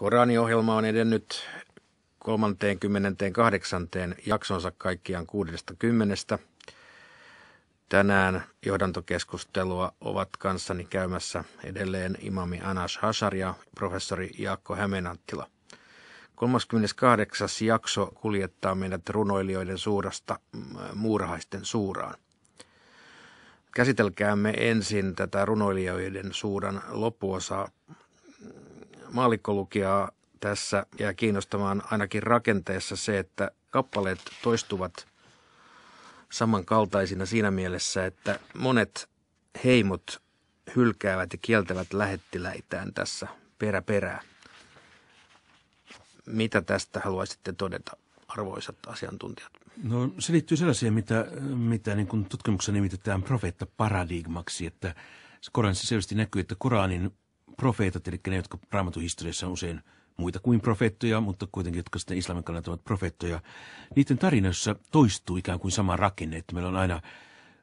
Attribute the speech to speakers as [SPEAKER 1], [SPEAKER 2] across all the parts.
[SPEAKER 1] Korani-ohjelma on edennyt 38. jaksonsa kaikkiaan 60. Tänään johdantokeskustelua ovat kanssani käymässä edelleen imami Anas Hasar ja professori Jaakko Hämeenanttila. 38. jakso kuljettaa meidät runoilijoiden suurasta mm, muurahaisten suuraan. Käsitelkäämme ensin tätä runoilijoiden suuran loppuosaa maalikkolukijaa tässä jää kiinnostamaan ainakin rakenteessa se, että kappaleet toistuvat samankaltaisina siinä mielessä, että monet heimot hylkäävät ja kieltävät lähettiläitään tässä perä perää. Mitä tästä haluaisitte todeta, arvoisat asiantuntijat?
[SPEAKER 2] No se liittyy sellaiseen, mitä, mitä niin kuin tutkimuksessa nimitetään profeetta paradigmaksi, että Koranissa selvästi näkyy, että Koranin profeetat, eli ne, jotka raamatuhistoriassa on usein muita kuin profeettoja, mutta kuitenkin, jotka sitten islamin kannalta ovat profeettoja, niiden tarinoissa toistuu ikään kuin sama rakenne, että meillä on aina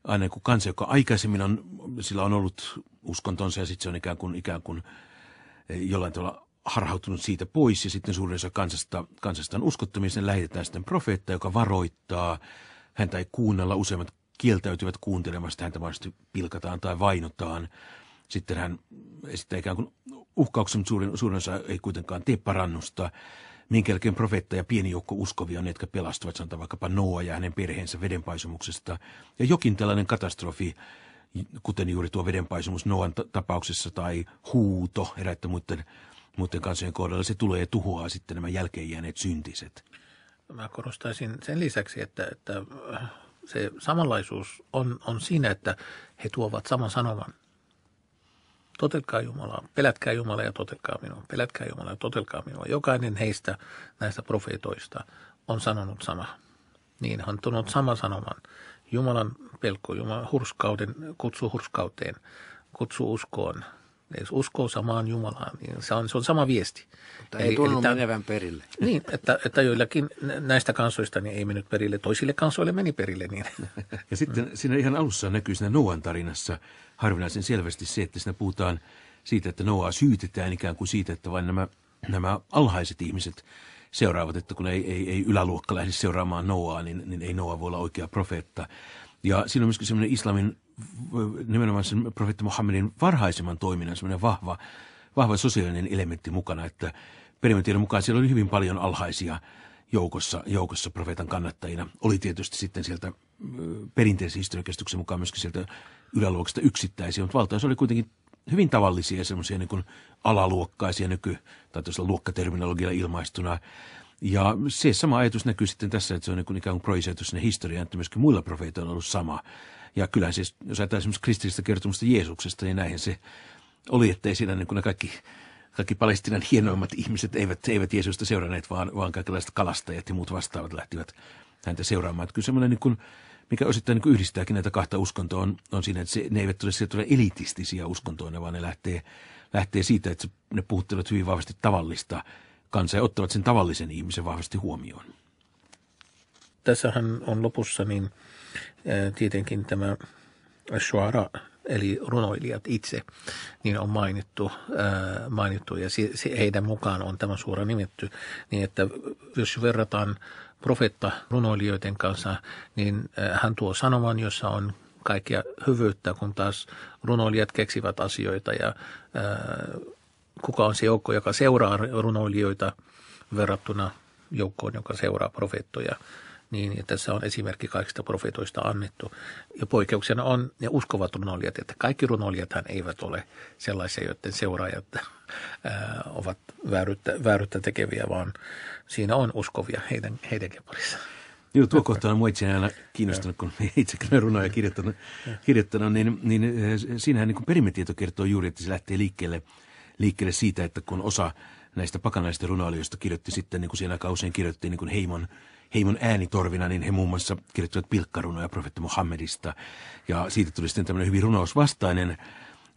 [SPEAKER 2] aina kuin kansa, joka aikaisemmin on, sillä on ollut uskontonsa ja sitten se on ikään kuin, ikään kuin e, jollain tavalla harhautunut siitä pois ja sitten suurin osa kansasta, kansasta on uskottomia, sen lähetetään sitten profeetta, joka varoittaa, häntä ei kuunnella, useimmat kieltäytyvät kuuntelemasta, häntä mahdollisesti pilkataan tai vainotaan sitten hän esittää ikään kuin uhkauksen, mutta suurin, suurin osa ei kuitenkaan tee parannusta. Minkä jälkeen profeetta ja pieni joukko uskovia on ne, jotka pelastuvat, sanotaan vaikkapa Noa ja hänen perheensä vedenpaisumuksesta. Ja jokin tällainen katastrofi, kuten juuri tuo vedenpaisumus Noan tapauksessa tai huuto eräitä muiden,
[SPEAKER 3] muiden kansojen kohdalla, se tulee ja tuhoaa sitten nämä jälkeen jääneet syntiset. Mä korostaisin sen lisäksi, että, että se samanlaisuus on, on siinä, että he tuovat saman sanoman totelkaa Jumalaa, pelätkää Jumalaa ja totelkaa minua, pelätkää Jumalaa ja totelkaa minua. Jokainen heistä näistä profeetoista on sanonut sama. Niin, hän on tullut sama sanoman. Jumalan pelko, Jumalan hurskauden, kutsu hurskauteen, kutsu uskoon, jos uskoo samaan Jumalaan, niin se on, se on sama viesti. Mutta ei eli, tunnu tämän, menevän perille. Niin, että, että joillakin näistä kansoista niin ei mennyt perille, toisille kansoille meni perille. Niin. Ja sitten siinä ihan alussa näkyy siinä Noan
[SPEAKER 2] tarinassa harvinaisen selvästi se, että siinä puhutaan siitä, että Noaa syytetään ikään kuin siitä, että vain nämä, nämä alhaiset ihmiset seuraavat, että kun ei, ei, ei yläluokka lähde seuraamaan Noaa, niin, niin ei Noa voi olla oikea profeetta. Ja siinä on myöskin semmoinen islamin nimenomaan sen profeetta Muhammedin varhaisemman toiminnan semmoinen vahva, vahva sosiaalinen elementti mukana, että perimentilön mukaan siellä oli hyvin paljon alhaisia joukossa, joukossa profeetan kannattajina. Oli tietysti sitten sieltä perinteisen historiakestuksen mukaan myöskin sieltä yläluokasta yksittäisiä, mutta valtaus oli kuitenkin hyvin tavallisia semmoisia niin alaluokkaisia nyky, tai luokkaterminologialla ilmaistuna. Ja se sama ajatus näkyy sitten tässä, että se on niin kuin ikään kuin sinne historiaan, että myöskin muilla profeetoilla on ollut sama ja kyllä siis, jos ajatellaan esimerkiksi kristillistä kertomusta Jeesuksesta, niin näinhän se oli, ettei siinä niin kuin ne kaikki kaikki Palestinan hienoimmat ihmiset eivät, eivät Jeesusta seuranneet, vaan, vaan kaikenlaiset kalastajat ja muut vastaavat lähtivät häntä seuraamaan. Että kyllä semmoinen, niin kuin, mikä osittain niin kuin yhdistääkin näitä kahta uskontoa, on, on siinä, että se, ne eivät ole, sieltä elitistisiä uskontoina, vaan ne lähtee, lähtee siitä, että ne puhuttelevat hyvin vahvasti tavallista kansaa ja ottavat sen tavallisen ihmisen vahvasti huomioon.
[SPEAKER 3] Tässähän on lopussa niin tietenkin tämä shuara, eli runoilijat itse, niin on mainittu, mainittu ja heidän mukaan on tämä suora nimetty, niin että jos verrataan profetta runoilijoiden kanssa, niin hän tuo sanoman, jossa on kaikkia hyvyyttä, kun taas runoilijat keksivät asioita ja kuka on se joukko, joka seuraa runoilijoita verrattuna joukkoon, joka seuraa profeettoja. Niin, että tässä on esimerkki kaikista profeetoista annettu. Ja poikkeuksena on ne uskovat runoilijat, että kaikki runoilijathan eivät ole sellaisia, joiden seuraajat ää, äh, ovat vääryttä, vääryttä, tekeviä, vaan siinä on uskovia heidän, heidänkin parissaan.
[SPEAKER 2] Joo, tuo kohta on mua itse aina kiinnostunut, kun itsekin olen runoja kirjoittanut, kirjoittanut niin, niin äh, siinähän niin perimetieto kertoo juuri, että se lähtee liikkeelle, liikkeelle siitä, että kun osa – näistä pakanaista runoilijoista kirjoitti sitten, niin kuin siinä aikaa usein kirjoitti niin kuin heimon, heimon äänitorvina, niin he muun muassa kirjoittivat pilkkarunoja profetta Muhammedista. Ja siitä tuli sitten tämmöinen hyvin runousvastainen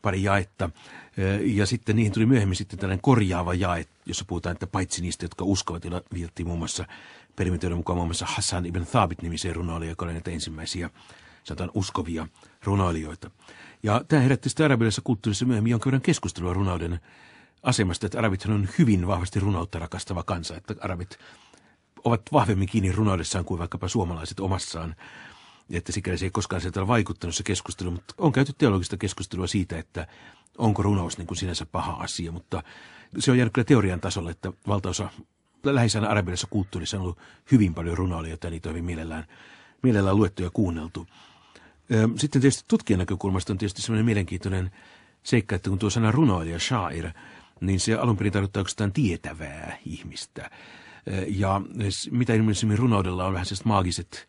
[SPEAKER 2] pari jaetta. Ja sitten niihin tuli myöhemmin sitten tällainen korjaava jae, jossa puhutaan, että paitsi niistä, jotka uskovat, joilla viitattiin muun muassa perimentöiden mukaan muun muassa Hassan ibn Thabit-nimiseen runoilijaan, joka oli näitä ensimmäisiä sanotaan uskovia runoilijoita. Ja tämä herätti sitten arabilaisessa kulttuurissa myöhemmin jonkin verran keskustelua runouden asemasta, että arabit on hyvin vahvasti runoutta rakastava kansa, että arabit ovat vahvemmin kiinni runoudessaan kuin vaikkapa suomalaiset omassaan. Että sikäli se ei koskaan sieltä ole vaikuttanut se keskustelu, mutta on käyty teologista keskustelua siitä, että onko runous niin kuin sinänsä paha asia, mutta se on jäänyt kyllä teorian tasolle, että valtaosa lähisenä arabilaisessa kulttuurissa on ollut hyvin paljon runoilijoita ja niitä on hyvin mielellään, mielellään luettu ja kuunneltu. Sitten tietysti tutkijan näkökulmasta on tietysti sellainen mielenkiintoinen seikka, että kun tuo sana runoilija, shair, niin se alun perin tarkoittaa oikeastaan tietävää ihmistä. Ja mitä ilmeisemmin runoudella on vähän maagiset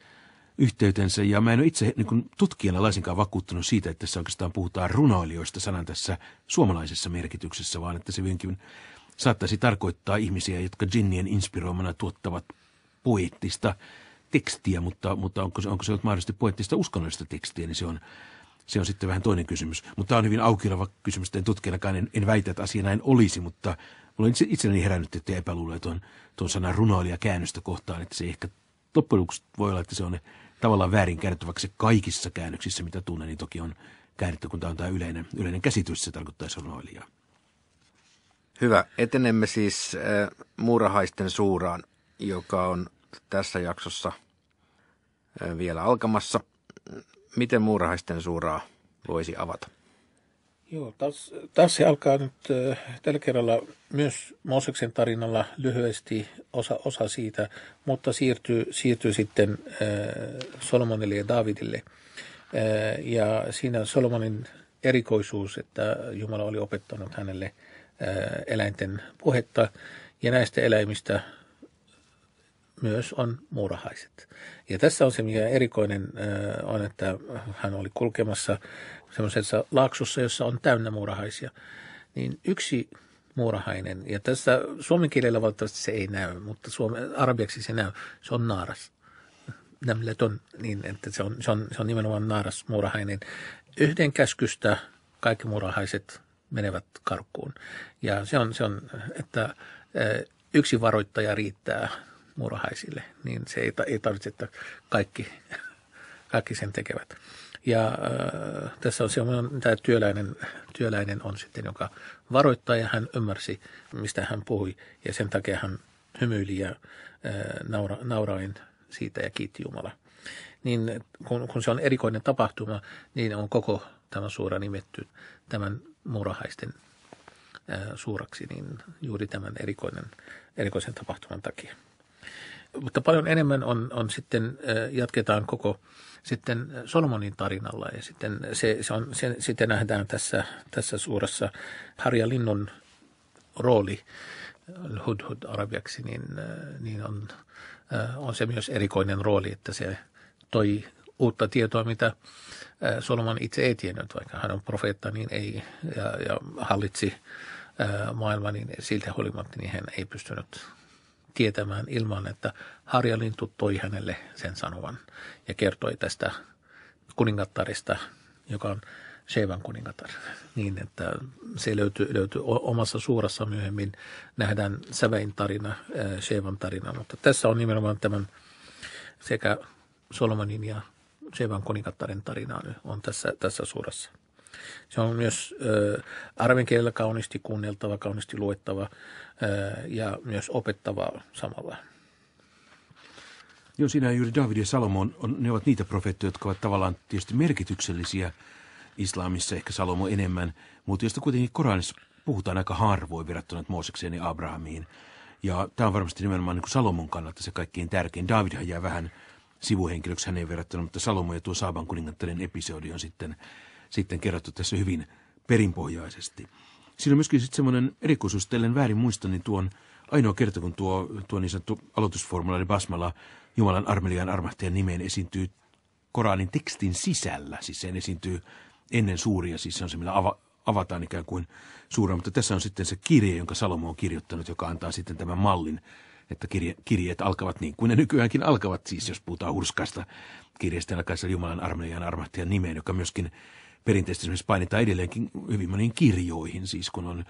[SPEAKER 2] yhteytensä, ja mä en ole itse niin tutkijana laisinkaan vakuuttunut siitä, että tässä oikeastaan puhutaan runoilijoista sanan tässä suomalaisessa merkityksessä, vaan että se vinkin saattaisi tarkoittaa ihmisiä, jotka Jinnien inspiroimana tuottavat poettista tekstiä, mutta, mutta onko, se, onko se ollut mahdollisesti poettista uskonnollista tekstiä, niin se on se on sitten vähän toinen kysymys. Mutta tämä on hyvin aukilava kysymys, en tutkijanakaan, en, en väitä, että asia näin olisi, mutta mulla on itse, itselleni herännyt että epäluuloja tuon, tuon sanan runoilija käännöstä kohtaan, että se ehkä loppujen lopuksi voi olla, että se on tavallaan väärin käännetty, vaikka se kaikissa käännöksissä, mitä tunnen, niin toki on
[SPEAKER 1] käännetty, kun tämä on tämä yleinen, yleinen käsitys, se tarkoittaisi runoilijaa. Hyvä. Etenemme siis äh, muurahaisten suuraan, joka on tässä jaksossa äh, vielä alkamassa miten muurahaisten suuraa voisi
[SPEAKER 3] avata? Joo, taas, taas se alkaa nyt äh, tällä kerralla myös Mooseksen tarinalla lyhyesti osa, osa siitä, mutta siirtyy, siirtyy sitten äh, Solomonille ja Davidille. Äh, ja siinä Solomonin erikoisuus, että Jumala oli opettanut hänelle äh, eläinten puhetta ja näistä eläimistä myös on muurahaiset. Ja tässä on se, mikä erikoinen äh, on, että hän oli kulkemassa semmoisessa laaksossa, jossa on täynnä muurahaisia. Niin yksi muurahainen, ja tässä suomen kielellä valitettavasti se ei näy, mutta suome, arabiaksi se näy, se on naaras. Nämleton, niin että se on, se on, se on nimenomaan naaras muurahainen. Yhden käskystä kaikki muurahaiset menevät karkuun. Ja se on, se on että yksi varoittaja riittää muurahaisille, niin se ei, ei tarvitse, että kaikki, kaikki sen tekevät. Ja äh, tässä on semmoinen, tämä työläinen, työläinen on sitten, joka varoittaa ja hän ymmärsi, mistä hän puhui ja sen takia hän hymyili ja äh, naura, nauraen siitä ja kiitti Jumala. Niin kun, kun se on erikoinen tapahtuma, niin on koko tämä suora nimetty tämän muurahaisten äh, suuraksi, niin juuri tämän erikoinen, erikoisen tapahtuman takia mutta paljon enemmän on, on sitten, jatketaan koko sitten Solomonin tarinalla ja sitten se, se on, se, sitä nähdään tässä, tässä suurassa Harja Linnun rooli Hudhud arabiaksi, niin, niin on, on se myös erikoinen rooli, että se toi uutta tietoa, mitä Solomon itse ei tiennyt, vaikka hän on profeetta, niin ei, ja, ja hallitsi maailma, niin siltä huolimatta niin hän ei pystynyt tietämään ilman, että harjalintu toi hänelle sen sanovan ja kertoi tästä kuningattarista, joka on Sheivan kuningatar. Niin, että se löytyy, löytyy omassa suurassa myöhemmin. Nähdään Säväin tarina, äh, Sheivan tarina, mutta tässä on nimenomaan tämän sekä Solomonin ja Sheivan kuningattaren tarina on tässä, tässä suurassa. Se on myös ö, arven kielellä kaunisti kuunneltava, kaunisti luettava ja myös opettava samalla. Joo, siinä
[SPEAKER 2] juuri David ja Salomon, on, ne ovat niitä profeettoja, jotka ovat tavallaan tietysti merkityksellisiä islamissa, ehkä Salomo enemmän, mutta joista kuitenkin Koranissa puhutaan aika harvoin verrattuna Moosekseen ja Abrahamiin. Ja tämä on varmasti nimenomaan niin kuin Salomon kannalta se kaikkein tärkein. Davidhan jää vähän sivuhenkilöksi häneen verrattuna, mutta Salomo ja tuo Saaban kuningattaren episodi on sitten sitten kerrottu tässä hyvin perinpohjaisesti. Siinä on myöskin sitten semmoinen erikoisuus, teille väärin muista, niin tuon ainoa kerta, kun tuo, tuo niin sanottu aloitusformula, eli basmala, Jumalan armelijan armahtajan nimeen esiintyy Koranin tekstin sisällä, siis sen esiintyy ennen suuria, siis se on se, millä ava, avataan ikään kuin suuria, mutta tässä on sitten se kirje, jonka Salomo on kirjoittanut, joka antaa sitten tämän mallin, että kirje, kirjeet alkavat niin kuin ne nykyäänkin alkavat, siis jos puhutaan hurskaista kirjeestä alkaessa Jumalan armeijan armahtajan nimeen, joka myöskin perinteisesti esimerkiksi painetaan edelleenkin hyvin moniin kirjoihin, siis kun on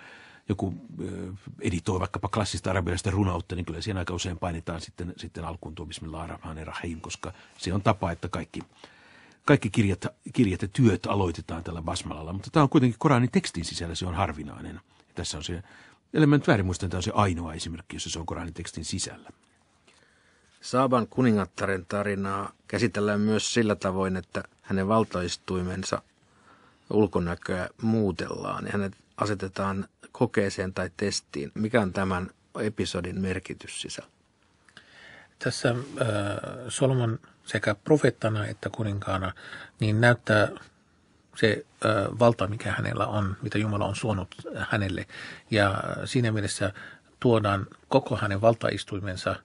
[SPEAKER 2] joku editoi vaikkapa klassista arabialaista runoutta, niin kyllä siinä aika usein painetaan sitten, sitten alkuun tuo Bismillah Rahim, koska se on tapa, että kaikki, kaikki kirjat, kirjat ja työt aloitetaan tällä basmalalla, mutta tämä on kuitenkin Koranin tekstin sisällä, se on harvinainen. Ja tässä on se, element väärin muistan,
[SPEAKER 1] tämä on se ainoa esimerkki, jossa se on Koranin tekstin sisällä. Saaban kuningattaren tarinaa käsitellään myös sillä tavoin, että hänen valtaistuimensa ulkonäköä muutellaan ja hänet asetetaan kokeeseen tai testiin. Mikä on tämän episodin merkitys sisällä?
[SPEAKER 3] Tässä äh, Solomon sekä profeettana että kuninkaana, niin näyttää se äh, valta, mikä hänellä on, mitä Jumala on suonut hänelle. Ja äh, siinä mielessä tuodaan koko hänen valtaistuimensa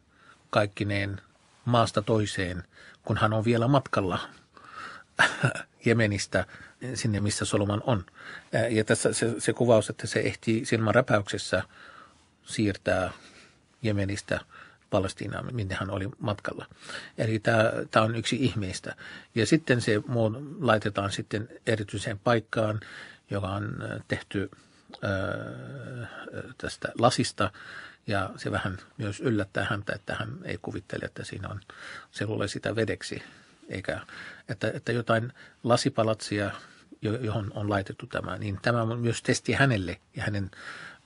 [SPEAKER 3] kaikkineen maasta toiseen, kun hän on vielä matkalla Jemenistä sinne, missä Solomon on. Ja tässä se, se kuvaus, että se ehti silman räpäyksessä siirtää Jemenistä Palestiinaan, minne hän oli matkalla. Eli tämä, tämä on yksi ihmeistä. Ja sitten se muun laitetaan sitten erityiseen paikkaan, joka on tehty tästä lasista, ja se vähän myös yllättää häntä, että hän ei kuvittele, että siinä on, se luulee sitä vedeksi eikä että, että jotain lasipalatsia, johon on laitettu tämä, niin tämä on myös testi hänelle ja hänen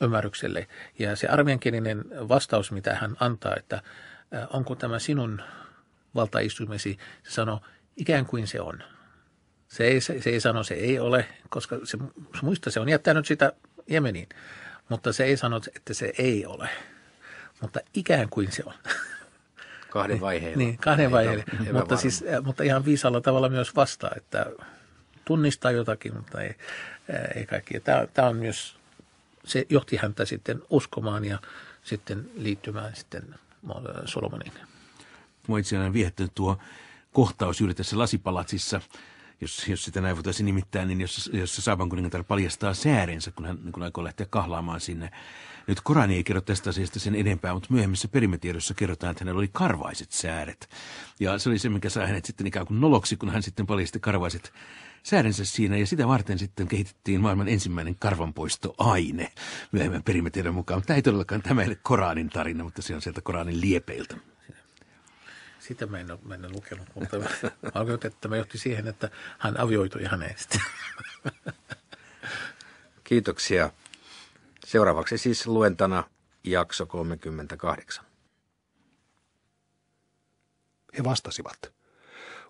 [SPEAKER 3] ymmärrykselle. Ja se armeijankielinen vastaus, mitä hän antaa, että äh, onko tämä sinun valtaistumesi, se sanoo, ikään kuin se on. Se ei, se, se ei sano, se ei ole, koska se, se muista se on jättänyt sitä Jemeniin, mutta se ei sano, että se ei ole, mutta ikään kuin se on. Kahden vaiheen. Niin, vaiheella. Niin, kahden vaiheella, mutta, siis, eh, mutta ihan viisalla tavalla myös vastaa, että tunnistaa jotakin, mutta ei, eh, ei kaikki. Tämä, tämä on myös, se johti häntä sitten uskomaan ja sitten liittymään sitten Solomonin.
[SPEAKER 2] Mua itse asiassa viehättänyt tuo kohtaus juuri tässä lasipalatsissa – jos, jos sitä näin voitaisiin nimittää, niin jos, jos se Saaban kuningatar paljastaa säärensä, kun hän niin kun aikoo lähteä kahlaamaan sinne. Nyt Korani ei kerro tästä asiasta sen enempää, mutta myöhemmissä perimetiedossa kerrotaan, että hänellä oli karvaiset sääret. Ja se oli se, mikä sai hänet sitten ikään kuin noloksi, kun hän sitten paljasti karvaiset säärensä siinä ja sitä varten sitten kehitettiin maailman ensimmäinen karvanpoistoaine myöhemmän perimetiedon mukaan. Mutta tämä ei todellakaan tämä ei ole Koranin tarina, mutta se on sieltä Koranin liepeiltä
[SPEAKER 3] sitä mä en ole, mä en ole lukenut, mutta alkoin, että tämä johti siihen, että hän avioitui hänestä.
[SPEAKER 1] Kiitoksia. Seuraavaksi siis luentana jakso 38. He vastasivat.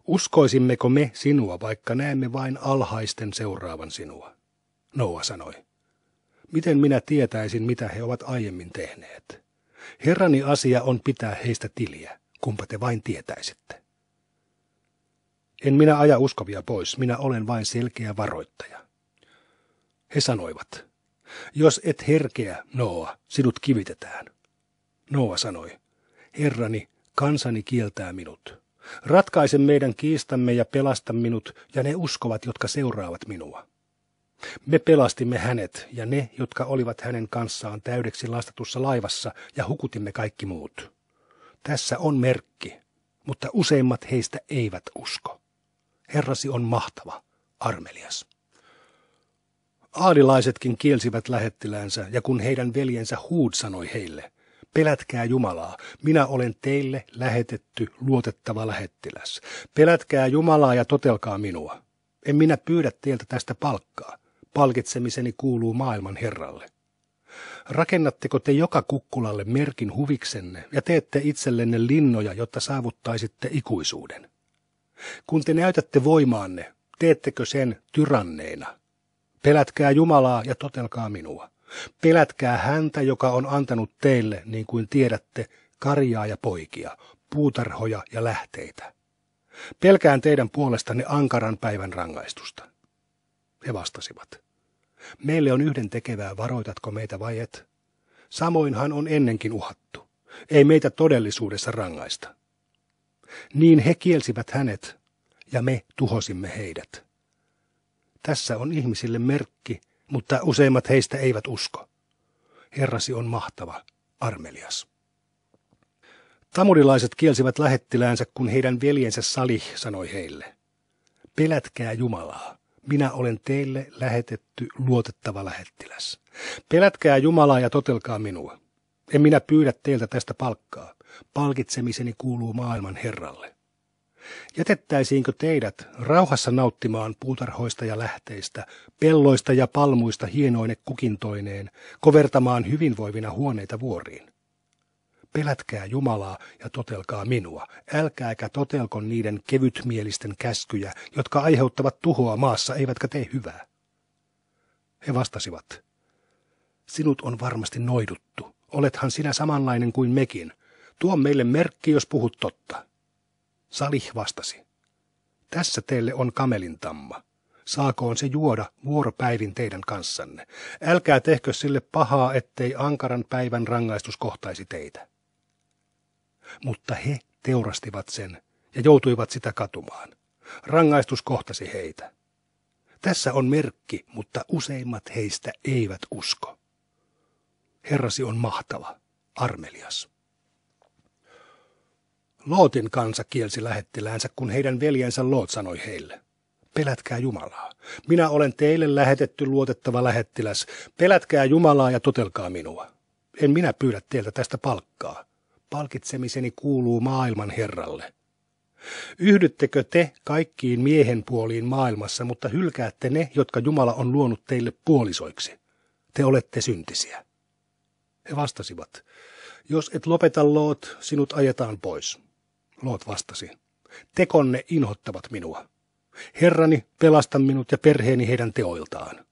[SPEAKER 4] Uskoisimmeko me sinua, vaikka näemme vain alhaisten seuraavan sinua? Noa sanoi. Miten minä tietäisin, mitä he ovat aiemmin tehneet? Herrani asia on pitää heistä tiliä kumpa te vain tietäisitte. En minä aja uskovia pois, minä olen vain selkeä varoittaja. He sanoivat, jos et herkeä, Noa, sinut kivitetään. Noa sanoi, Herrani, kansani kieltää minut. Ratkaise meidän kiistamme ja pelasta minut ja ne uskovat, jotka seuraavat minua. Me pelastimme hänet ja ne, jotka olivat hänen kanssaan täydeksi lastatussa laivassa, ja hukutimme kaikki muut. Tässä on merkki, mutta useimmat heistä eivät usko. Herrasi on mahtava, armelias. Aadilaisetkin kielsivät lähettiläänsä, ja kun heidän veljensä Huud sanoi heille, pelätkää Jumalaa, minä olen teille lähetetty luotettava lähettiläs. Pelätkää Jumalaa ja totelkaa minua. En minä pyydä teiltä tästä palkkaa. Palkitsemiseni kuuluu maailman Herralle. Rakennatteko te joka kukkulalle merkin huviksenne ja teette itsellenne linnoja, jotta saavuttaisitte ikuisuuden? Kun te näytätte voimaanne, teettekö sen tyranneina? Pelätkää Jumalaa ja totelkaa minua. Pelätkää häntä, joka on antanut teille, niin kuin tiedätte, karjaa ja poikia, puutarhoja ja lähteitä. Pelkään teidän puolestanne ankaran päivän rangaistusta. He vastasivat. Meille on yhden tekevää, varoitatko meitä vai et? Samoinhan on ennenkin uhattu. Ei meitä todellisuudessa rangaista. Niin he kielsivät hänet, ja me tuhosimme heidät. Tässä on ihmisille merkki, mutta useimmat heistä eivät usko. Herrasi on mahtava, armelias. Tamurilaiset kielsivät lähettiläänsä, kun heidän veljensä Sali sanoi heille, pelätkää Jumalaa minä olen teille lähetetty luotettava lähettiläs. Pelätkää Jumalaa ja totelkaa minua. En minä pyydä teiltä tästä palkkaa. Palkitsemiseni kuuluu maailman Herralle. Jätettäisiinkö teidät rauhassa nauttimaan puutarhoista ja lähteistä, pelloista ja palmuista hienoine kukintoineen, kovertamaan hyvinvoivina huoneita vuoriin? pelätkää Jumalaa ja totelkaa minua. Älkääkä totelko niiden kevytmielisten käskyjä, jotka aiheuttavat tuhoa maassa, eivätkä tee hyvää. He vastasivat, sinut on varmasti noiduttu. Olethan sinä samanlainen kuin mekin. Tuo meille merkki, jos puhut totta. Salih vastasi, tässä teille on kamelin tamma saakoon se juoda vuoropäivin teidän kanssanne. Älkää tehkö sille pahaa, ettei ankaran päivän rangaistus kohtaisi teitä mutta he teurastivat sen ja joutuivat sitä katumaan. Rangaistus kohtasi heitä. Tässä on merkki, mutta useimmat heistä eivät usko. Herrasi on mahtava, armelias. Lootin kansa kielsi lähettiläänsä, kun heidän veljensä Loot sanoi heille. Pelätkää Jumalaa. Minä olen teille lähetetty luotettava lähettiläs. Pelätkää Jumalaa ja totelkaa minua. En minä pyydä teiltä tästä palkkaa palkitsemiseni kuuluu maailman herralle. Yhdyttekö te kaikkiin miehen puoliin maailmassa, mutta hylkäätte ne, jotka Jumala on luonut teille puolisoiksi? Te olette syntisiä. He vastasivat, jos et lopeta Loot, sinut ajetaan pois. Loot vastasi, tekonne inhottavat minua. Herrani, pelasta minut ja perheeni heidän teoiltaan.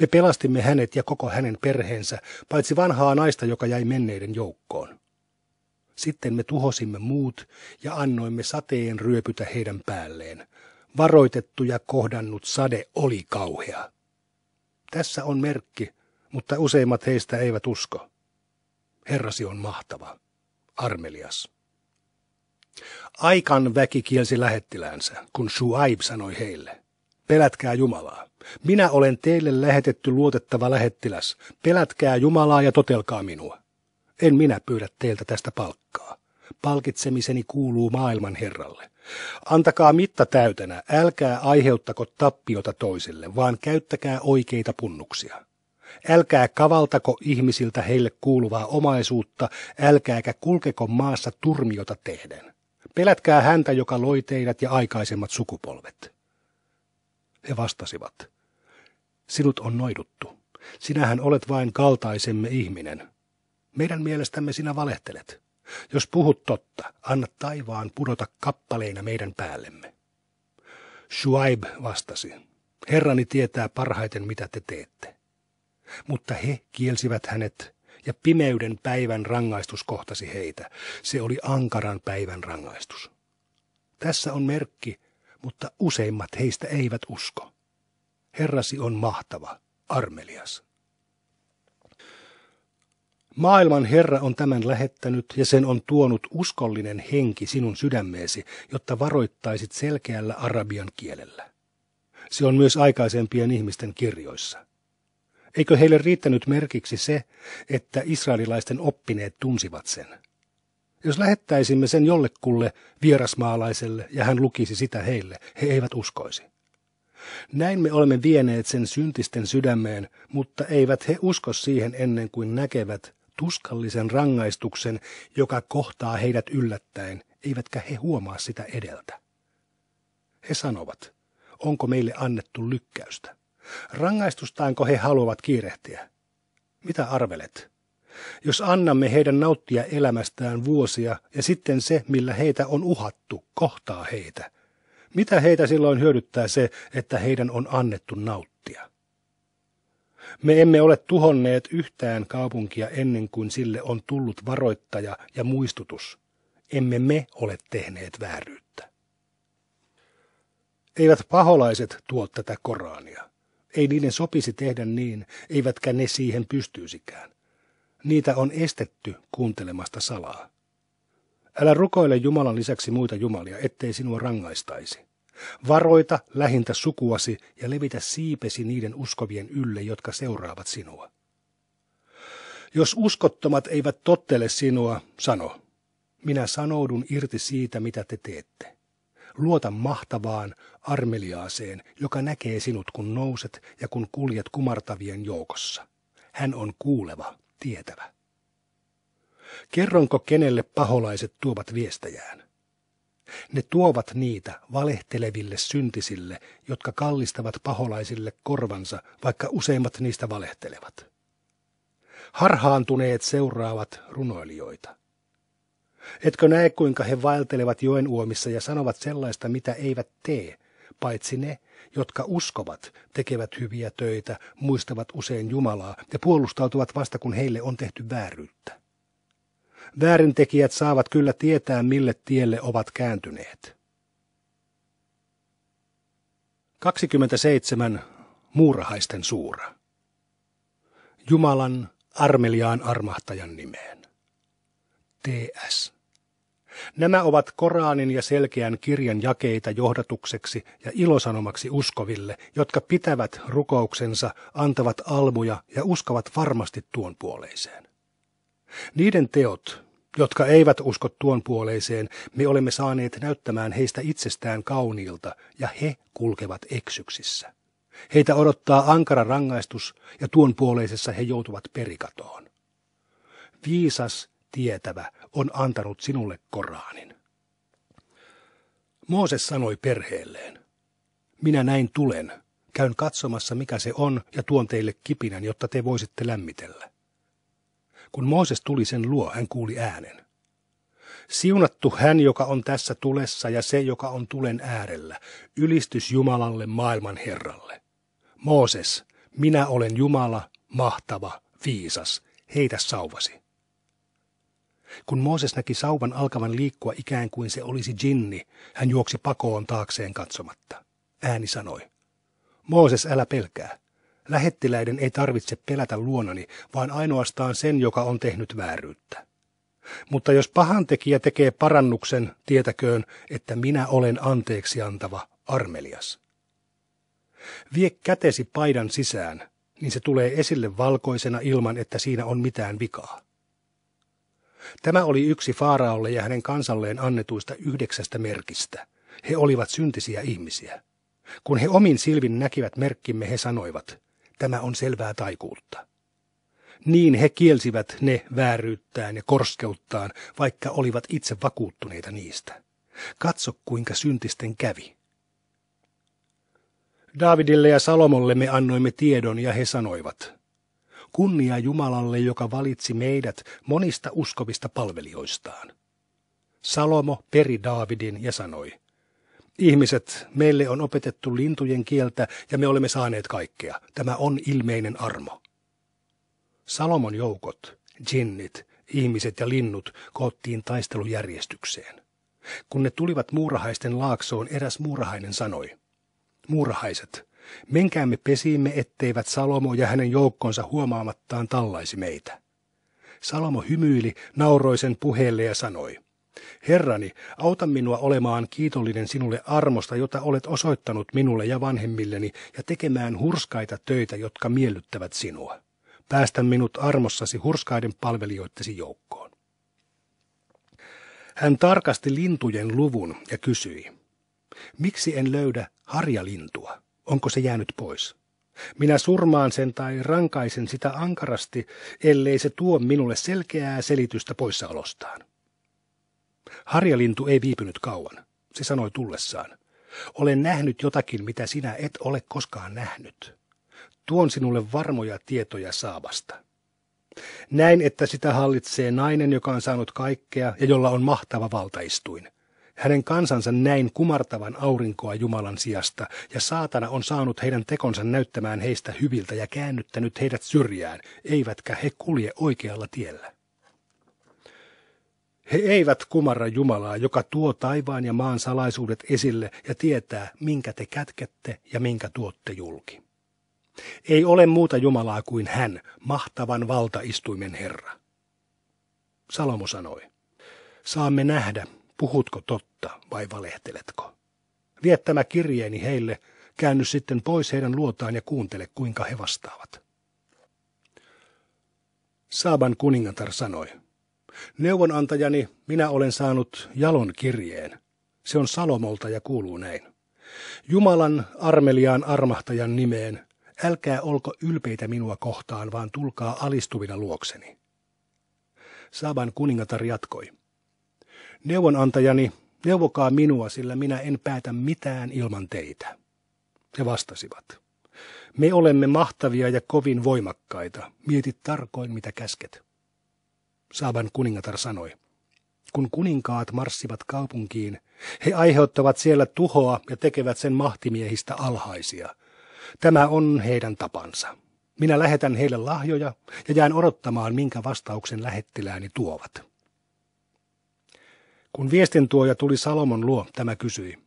[SPEAKER 4] Me pelastimme hänet ja koko hänen perheensä, paitsi vanhaa naista, joka jäi menneiden joukkoon. Sitten me tuhosimme muut ja annoimme sateen ryöpytä heidän päälleen. Varoitettu ja kohdannut sade oli kauhea. Tässä on merkki, mutta useimmat heistä eivät usko. Herrasi on mahtava, armelias. Aikan väki kielsi lähettiläänsä, kun Shuaib sanoi heille, pelätkää Jumalaa. Minä olen teille lähetetty luotettava lähettiläs. Pelätkää Jumalaa ja totelkaa minua. En minä pyydä teiltä tästä palkkaa. Palkitsemiseni kuuluu maailman herralle. Antakaa mitta täytänä, älkää aiheuttako tappiota toisille, vaan käyttäkää oikeita punnuksia. Älkää kavaltako ihmisiltä heille kuuluvaa omaisuutta, älkääkä kulkeko maassa turmiota tehden. Pelätkää häntä, joka loi teidät ja aikaisemmat sukupolvet. He vastasivat, sinut on noiduttu. Sinähän olet vain kaltaisemme ihminen. Meidän mielestämme sinä valehtelet. Jos puhut totta, anna taivaan pudota kappaleina meidän päällemme. Shuaib vastasi, Herrani tietää parhaiten, mitä te teette. Mutta he kielsivät hänet, ja pimeyden päivän rangaistus kohtasi heitä. Se oli ankaran päivän rangaistus. Tässä on merkki, mutta useimmat heistä eivät usko. Herrasi on mahtava, armelias. Maailman Herra on tämän lähettänyt ja sen on tuonut uskollinen henki sinun sydämeesi, jotta varoittaisit selkeällä arabian kielellä. Se on myös aikaisempien ihmisten kirjoissa. Eikö heille riittänyt merkiksi se, että israelilaisten oppineet tunsivat sen? Jos lähettäisimme sen jollekulle vierasmaalaiselle ja hän lukisi sitä heille, he eivät uskoisi. Näin me olemme vieneet sen syntisten sydämeen, mutta eivät he usko siihen ennen kuin näkevät tuskallisen rangaistuksen, joka kohtaa heidät yllättäen, eivätkä he huomaa sitä edeltä. He sanovat, onko meille annettu lykkäystä? Rangaistustaanko he haluavat kiirehtiä? Mitä arvelet? Jos annamme heidän nauttia elämästään vuosia ja sitten se, millä heitä on uhattu, kohtaa heitä, mitä heitä silloin hyödyttää se, että heidän on annettu nauttia? Me emme ole tuhonneet yhtään kaupunkia ennen kuin sille on tullut varoittaja ja muistutus. Emme me ole tehneet vääryyttä. Eivät paholaiset tuo tätä Korania. Ei niiden sopisi tehdä niin, eivätkä ne siihen pystyisikään. Niitä on estetty kuuntelemasta salaa. Älä rukoile Jumalan lisäksi muita jumalia, ettei sinua rangaistaisi. Varoita lähintä sukuasi ja levitä siipesi niiden uskovien ylle, jotka seuraavat sinua. Jos uskottomat eivät tottele sinua, sano, minä sanoudun irti siitä, mitä te teette. Luota mahtavaan armeliaaseen, joka näkee sinut, kun nouset ja kun kuljet kumartavien joukossa. Hän on kuuleva, tietävä. Kerronko, kenelle paholaiset tuovat viestejään? Ne tuovat niitä valehteleville syntisille, jotka kallistavat paholaisille korvansa, vaikka useimmat niistä valehtelevat. Harhaantuneet seuraavat runoilijoita. Etkö näe, kuinka he vaeltelevat joen uomissa ja sanovat sellaista, mitä eivät tee, paitsi ne, jotka uskovat, tekevät hyviä töitä, muistavat usein Jumalaa ja puolustautuvat vasta, kun heille on tehty vääryyttä väärintekijät saavat kyllä tietää, mille tielle ovat kääntyneet. 27. Muurahaisten suura. Jumalan armeliaan armahtajan nimeen. TS. Nämä ovat Koraanin ja selkeän kirjan jakeita johdatukseksi ja ilosanomaksi uskoville, jotka pitävät rukouksensa, antavat almuja ja uskovat varmasti tuon puoleiseen. Niiden teot, jotka eivät usko tuon puoleiseen, me olemme saaneet näyttämään heistä itsestään kauniilta, ja he kulkevat eksyksissä. Heitä odottaa ankara rangaistus, ja tuon puoleisessa he joutuvat perikatoon. Viisas tietävä on antanut sinulle Koraanin. Mooses sanoi perheelleen, minä näin tulen, käyn katsomassa mikä se on ja tuon teille kipinän, jotta te voisitte lämmitellä. Kun Mooses tuli sen luo, hän kuuli äänen. Siunattu hän, joka on tässä tulessa ja se, joka on tulen äärellä. Ylistys Jumalalle maailman Herralle. Mooses, minä olen Jumala, mahtava, viisas, heitä sauvasi. Kun Mooses näki sauvan alkavan liikkua ikään kuin se olisi jinni, hän juoksi pakoon taakseen katsomatta. Ääni sanoi, Mooses, älä pelkää, Lähettiläiden ei tarvitse pelätä luonani, vaan ainoastaan sen, joka on tehnyt vääryyttä. Mutta jos pahantekijä tekee parannuksen, tietäköön, että minä olen anteeksi antava armelias. Vie kätesi paidan sisään, niin se tulee esille valkoisena ilman, että siinä on mitään vikaa. Tämä oli yksi Faaraolle ja hänen kansalleen annetuista yhdeksästä merkistä. He olivat syntisiä ihmisiä. Kun he omin silvin näkivät merkkimme, he sanoivat, Tämä on selvää taikuutta. Niin he kielsivät ne vääryyttään ja korskeuttaan, vaikka olivat itse vakuuttuneita niistä. Katso, kuinka syntisten kävi. Davidille ja Salomolle me annoimme tiedon ja he sanoivat, kunnia Jumalalle, joka valitsi meidät monista uskovista palvelijoistaan. Salomo peri Daavidin ja sanoi, ihmiset, meille on opetettu lintujen kieltä ja me olemme saaneet kaikkea. Tämä on ilmeinen armo. Salomon joukot, jinnit, ihmiset ja linnut koottiin taistelujärjestykseen. Kun ne tulivat muurahaisten laaksoon, eräs muurahainen sanoi, Muurahaiset, menkäämme pesiimme, etteivät Salomo ja hänen joukkonsa huomaamattaan tallaisi meitä. Salomo hymyili nauroisen puheelle ja sanoi, Herrani, auta minua olemaan kiitollinen sinulle armosta, jota olet osoittanut minulle ja vanhemmilleni, ja tekemään hurskaita töitä, jotka miellyttävät sinua. Päästä minut armossasi hurskaiden palvelijoittesi joukkoon. Hän tarkasti lintujen luvun ja kysyi, miksi en löydä harjalintua? Onko se jäänyt pois? Minä surmaan sen tai rankaisen sitä ankarasti, ellei se tuo minulle selkeää selitystä poissaolostaan. Harjalintu ei viipynyt kauan. Se sanoi tullessaan. Olen nähnyt jotakin, mitä sinä et ole koskaan nähnyt. Tuon sinulle varmoja tietoja saavasta. Näin, että sitä hallitsee nainen, joka on saanut kaikkea ja jolla on mahtava valtaistuin. Hänen kansansa näin kumartavan aurinkoa Jumalan sijasta, ja saatana on saanut heidän tekonsa näyttämään heistä hyviltä ja käännyttänyt heidät syrjään, eivätkä he kulje oikealla tiellä. He eivät kumarra Jumalaa, joka tuo taivaan ja maan salaisuudet esille ja tietää, minkä te kätkette ja minkä tuotte julki. Ei ole muuta Jumalaa kuin hän, mahtavan valtaistuimen Herra. Salomo sanoi, saamme nähdä, puhutko totta vai valehteletko. Viettämä kirjeeni heille, käänny sitten pois heidän luotaan ja kuuntele, kuinka he vastaavat. Saaban kuningatar sanoi, Neuvonantajani minä olen saanut jalon kirjeen. Se on Salomolta ja kuuluu näin. Jumalan armeliaan armahtajan nimeen, älkää olko ylpeitä minua kohtaan, vaan tulkaa alistuvina luokseni. Saban kuningatar jatkoi. Neuvonantajani, neuvokaa minua, sillä minä en päätä mitään ilman teitä. He vastasivat. Me olemme mahtavia ja kovin voimakkaita. Mieti tarkoin, mitä käsket. Saaban kuningatar sanoi. Kun kuninkaat marssivat kaupunkiin, he aiheuttavat siellä tuhoa ja tekevät sen mahtimiehistä alhaisia. Tämä on heidän tapansa. Minä lähetän heille lahjoja ja jään odottamaan, minkä vastauksen lähettilääni tuovat. Kun viestintuoja tuli Salomon luo, tämä kysyi.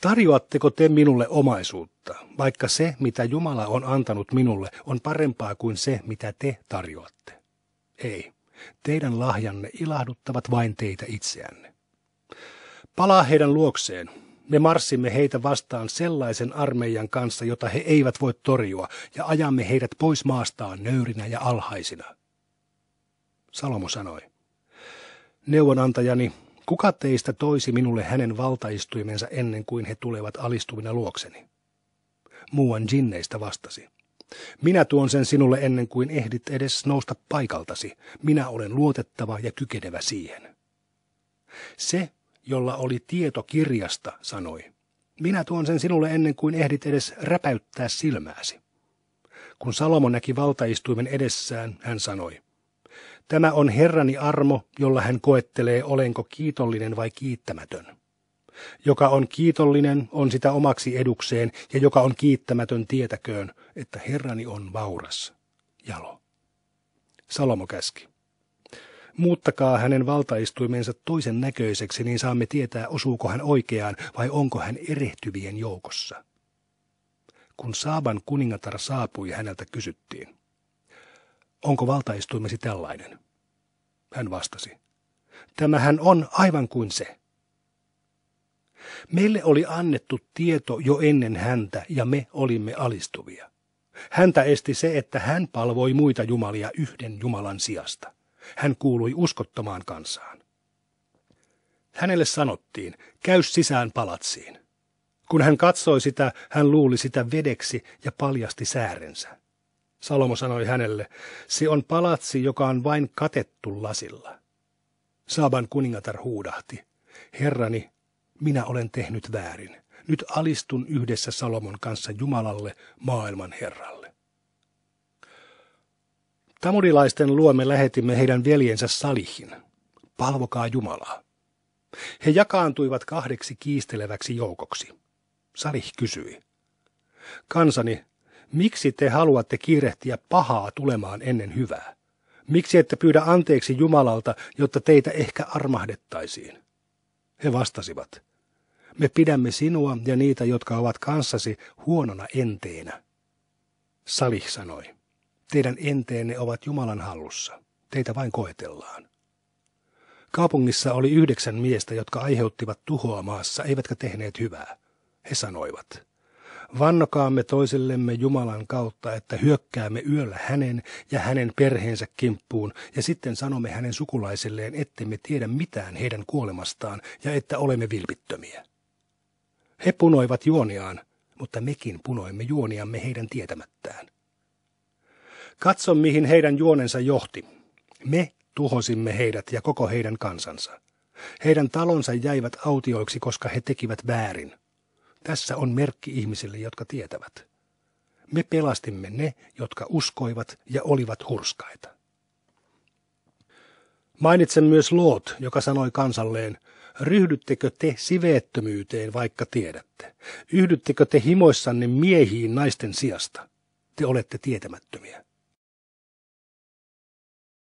[SPEAKER 4] Tarjoatteko te minulle omaisuutta, vaikka se, mitä Jumala on antanut minulle, on parempaa kuin se, mitä te tarjoatte? Ei. Teidän lahjanne ilahduttavat vain teitä itseänne. Palaa heidän luokseen. Me marssimme heitä vastaan sellaisen armeijan kanssa, jota he eivät voi torjua, ja ajamme heidät pois maastaan nöyrinä ja alhaisina. Salomo sanoi. Neuvonantajani, kuka teistä toisi minulle hänen valtaistuimensa ennen kuin he tulevat alistuvina luokseni? Muuan jinneistä vastasi. Minä tuon sen sinulle ennen kuin ehdit edes nousta paikaltasi. Minä olen luotettava ja kykenevä siihen. Se, jolla oli tieto kirjasta, sanoi. Minä tuon sen sinulle ennen kuin ehdit edes räpäyttää silmääsi. Kun Salomo näki valtaistuimen edessään, hän sanoi, Tämä on Herrani armo, jolla hän koettelee, olenko kiitollinen vai kiittämätön. Joka on kiitollinen, on sitä omaksi edukseen, ja joka on kiittämätön, tietäköön, että Herrani on vauras. Jalo. Salomo käski. Muuttakaa hänen valtaistuimensa toisen näköiseksi, niin saamme tietää, osuuko hän oikeaan vai onko hän erehtyvien joukossa. Kun Saaban kuningatar saapui, häneltä kysyttiin. Onko valtaistuimesi tällainen? Hän vastasi. Tämähän on aivan kuin se. Meille oli annettu tieto jo ennen häntä ja me olimme alistuvia. Häntä esti se, että hän palvoi muita jumalia yhden Jumalan sijasta. Hän kuului uskottamaan kansaan. Hänelle sanottiin, käy sisään palatsiin. Kun hän katsoi sitä, hän luuli sitä vedeksi ja paljasti säärensä. Salomo sanoi hänelle, se on palatsi, joka on vain katettu lasilla. Saaban kuningatar huudahti, herrani, minä olen tehnyt väärin. Nyt alistun yhdessä Salomon kanssa Jumalalle, maailman Herralle. Tamurilaisten luomme lähetimme heidän veljensä Salihin. Palvokaa Jumalaa. He jakaantuivat kahdeksi kiisteleväksi joukoksi. Salih kysyi. Kansani, miksi te haluatte kiirehtiä pahaa tulemaan ennen hyvää? Miksi ette pyydä anteeksi Jumalalta, jotta teitä ehkä armahdettaisiin? He vastasivat. Me pidämme sinua ja niitä, jotka ovat kanssasi, huonona enteenä. Salih sanoi, teidän enteenne ovat Jumalan hallussa. Teitä vain koetellaan. Kaupungissa oli yhdeksän miestä, jotka aiheuttivat tuhoa maassa, eivätkä tehneet hyvää. He sanoivat, vannokaamme toisillemme Jumalan kautta, että hyökkäämme yöllä hänen ja hänen perheensä kimppuun, ja sitten sanomme hänen sukulaisilleen, ettemme tiedä mitään heidän kuolemastaan ja että olemme vilpittömiä. He punoivat juoniaan, mutta mekin punoimme juoniamme heidän tietämättään. Katso, mihin heidän juonensa johti. Me tuhosimme heidät ja koko heidän kansansa. Heidän talonsa jäivät autioiksi, koska he tekivät väärin. Tässä on merkki ihmisille, jotka tietävät. Me pelastimme ne, jotka uskoivat ja olivat hurskaita. Mainitsen myös Loot, joka sanoi kansalleen, Ryhdyttekö te siveettömyyteen, vaikka tiedätte? Yhdyttekö te himoissanne miehiin naisten sijasta? Te olette tietämättömiä.